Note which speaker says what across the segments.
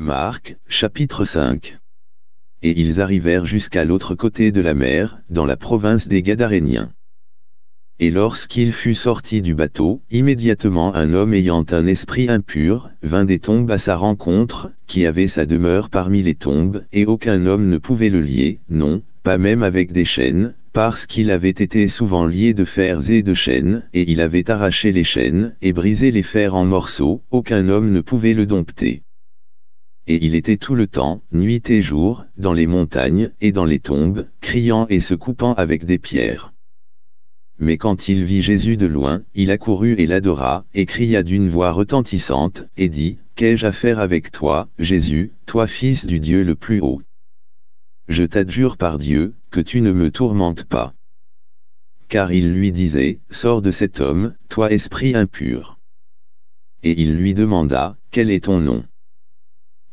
Speaker 1: Marc, chapitre 5. Et ils arrivèrent jusqu'à l'autre côté de la mer, dans la province des Gadaréniens. Et lorsqu'il fut sorti du bateau, immédiatement un homme ayant un esprit impur, vint des tombes à sa rencontre, qui avait sa demeure parmi les tombes, et aucun homme ne pouvait le lier, non, pas même avec des chaînes, parce qu'il avait été souvent lié de fers et de chaînes, et il avait arraché les chaînes, et brisé les fers en morceaux, aucun homme ne pouvait le dompter et il était tout le temps, nuit et jour, dans les montagnes et dans les tombes, criant et se coupant avec des pierres. Mais quand il vit Jésus de loin, il accourut et l'adora, et cria d'une voix retentissante, et dit, Qu'ai-je à faire avec toi, Jésus, toi fils du Dieu le plus haut Je t'adjure par Dieu, que tu ne me tourmentes pas. Car il lui disait, Sors de cet homme, toi esprit impur. Et il lui demanda, Quel est ton nom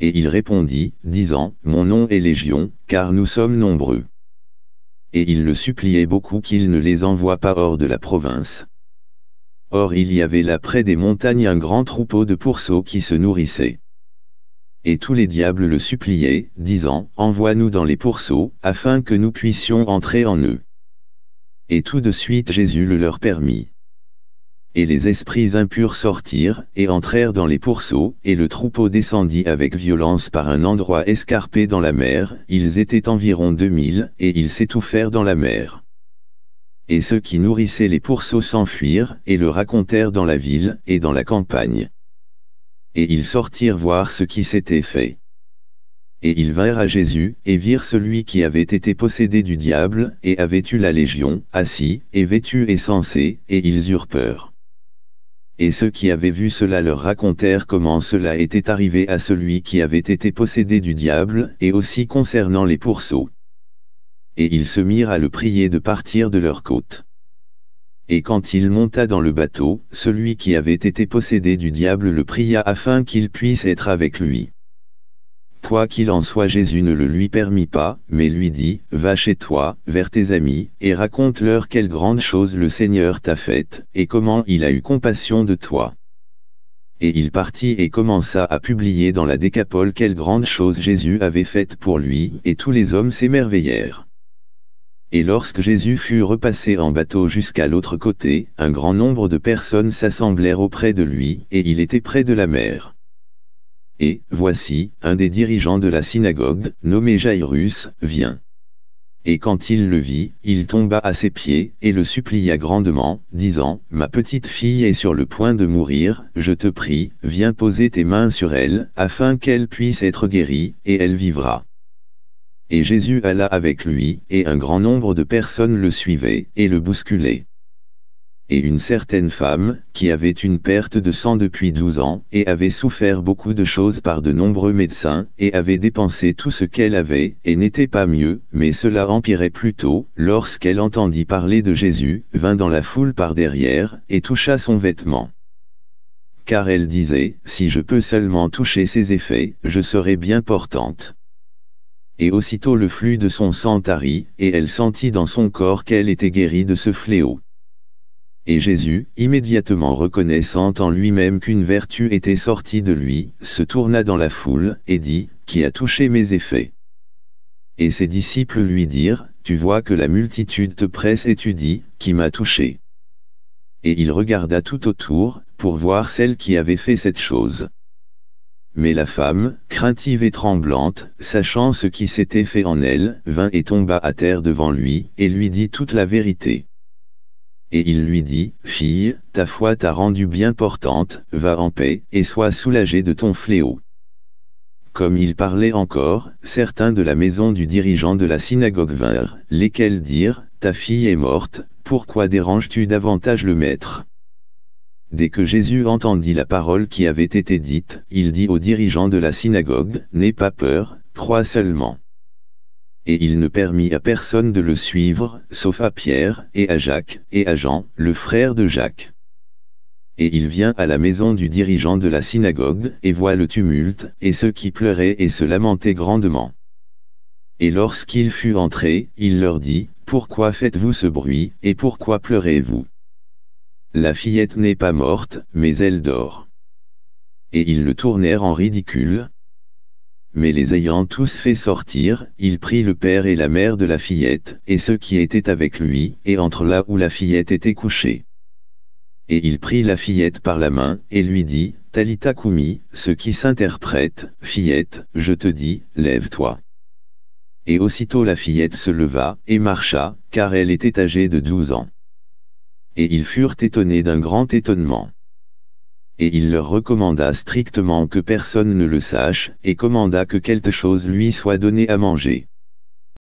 Speaker 1: et il répondit, disant, Mon nom est Légion, car nous sommes nombreux. Et il le suppliait beaucoup qu'il ne les envoie pas hors de la province. Or il y avait là près des montagnes un grand troupeau de pourceaux qui se nourrissaient. Et tous les diables le suppliaient, disant, Envoie-nous dans les pourceaux, afin que nous puissions entrer en eux. Et tout de suite Jésus le leur permit et les esprits impurs sortirent, et entrèrent dans les pourceaux, et le troupeau descendit avec violence par un endroit escarpé dans la mer, ils étaient environ deux mille, et ils s'étouffèrent dans la mer. Et ceux qui nourrissaient les pourceaux s'enfuirent, et le racontèrent dans la ville, et dans la campagne. Et ils sortirent voir ce qui s'était fait. Et ils vinrent à Jésus, et virent celui qui avait été possédé du diable, et avait eu la légion, assis, et vêtu et censé, et ils eurent peur et ceux qui avaient vu cela leur racontèrent comment cela était arrivé à celui qui avait été possédé du diable, et aussi concernant les pourceaux. Et ils se mirent à le prier de partir de leur côte. Et quand il monta dans le bateau, celui qui avait été possédé du diable le pria afin qu'il puisse être avec lui. Quoi qu'il en soit Jésus ne le lui permit pas, mais lui dit, va chez toi, vers tes amis, et raconte-leur quelle grande chose le Seigneur t'a faite, et comment il a eu compassion de toi. Et il partit et commença à publier dans la décapole quelle grande chose Jésus avait faite pour lui, et tous les hommes s'émerveillèrent. Et lorsque Jésus fut repassé en bateau jusqu'à l'autre côté, un grand nombre de personnes s'assemblèrent auprès de lui, et il était près de la mer et, voici, un des dirigeants de la synagogue, nommé Jairus, vient. Et quand il le vit, il tomba à ses pieds, et le supplia grandement, disant, « Ma petite fille est sur le point de mourir, je te prie, viens poser tes mains sur elle, afin qu'elle puisse être guérie, et elle vivra. » Et Jésus alla avec lui, et un grand nombre de personnes le suivaient, et le bousculaient et une certaine femme, qui avait une perte de sang depuis 12 ans, et avait souffert beaucoup de choses par de nombreux médecins, et avait dépensé tout ce qu'elle avait, et n'était pas mieux, mais cela empirait plutôt, lorsqu'elle entendit parler de Jésus, vint dans la foule par derrière, et toucha son vêtement car elle disait, si je peux seulement toucher ses effets, je serai bien portante. Et aussitôt le flux de son sang tarit, et elle sentit dans son corps qu'elle était guérie de ce fléau. Et Jésus, immédiatement reconnaissant en lui-même qu'une vertu était sortie de lui, se tourna dans la foule, et dit, « Qui a touché mes effets ?» Et ses disciples lui dirent, « Tu vois que la multitude te presse et tu dis, « Qui m'a touché ?» Et il regarda tout autour, pour voir celle qui avait fait cette chose. Mais la femme, craintive et tremblante, sachant ce qui s'était fait en elle, vint et tomba à terre devant lui, et lui dit toute la vérité et il lui dit, « Fille, ta foi t'a rendue bien portante, va en paix, et sois soulagée de ton fléau. » Comme il parlait encore, certains de la maison du dirigeant de la synagogue vinrent, lesquels dirent, « Ta fille est morte, pourquoi déranges-tu davantage le maître ?» Dès que Jésus entendit la parole qui avait été dite, il dit au dirigeant de la synagogue, « N'aie pas peur, crois seulement. » et il ne permit à personne de le suivre, sauf à Pierre, et à Jacques, et à Jean, le frère de Jacques. Et il vient à la maison du dirigeant de la synagogue, et voit le tumulte, et ceux qui pleuraient et se lamentaient grandement. Et lorsqu'il fut entré, il leur dit, « Pourquoi faites-vous ce bruit, et pourquoi pleurez-vous La fillette n'est pas morte, mais elle dort. » Et ils le tournèrent en ridicule, mais les ayant tous fait sortir, il prit le père et la mère de la fillette, et ceux qui étaient avec lui, et entre là où la fillette était couchée. Et il prit la fillette par la main, et lui dit, Talita Kumi, ce qui s'interprète, fillette, je te dis, lève-toi. Et aussitôt la fillette se leva, et marcha, car elle était âgée de douze ans. Et ils furent étonnés d'un grand étonnement et il leur recommanda strictement que personne ne le sache, et commanda que quelque chose lui soit donné à manger.